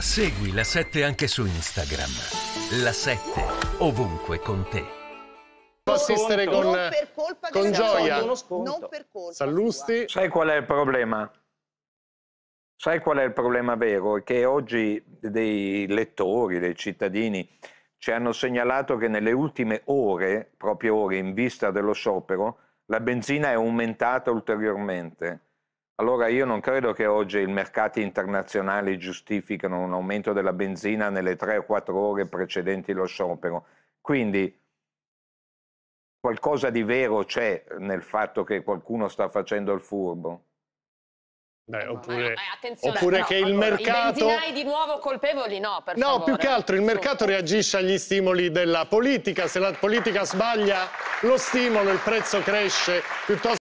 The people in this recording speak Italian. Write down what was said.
Segui la 7 anche su Instagram. La 7 ovunque con te. Posso assistere con, non per colpa con gioia. Non per colpa. Sallusti. Sai qual è il problema? Sai qual è il problema vero? che oggi dei lettori, dei cittadini ci hanno segnalato che nelle ultime ore, proprio ore in vista dello sciopero, la benzina è aumentata ulteriormente. Allora io non credo che oggi i mercati internazionali giustificano un aumento della benzina nelle 3 o 4 ore precedenti lo sciopero. Quindi qualcosa di vero c'è nel fatto che qualcuno sta facendo il furbo. Beh, oppure, eh, no, oppure no, che il allora, mercato... I benzinai di nuovo colpevoli no, per No, favore. più che altro il mercato reagisce agli stimoli della politica. Se la politica sbaglia lo stimolo, il prezzo cresce piuttosto...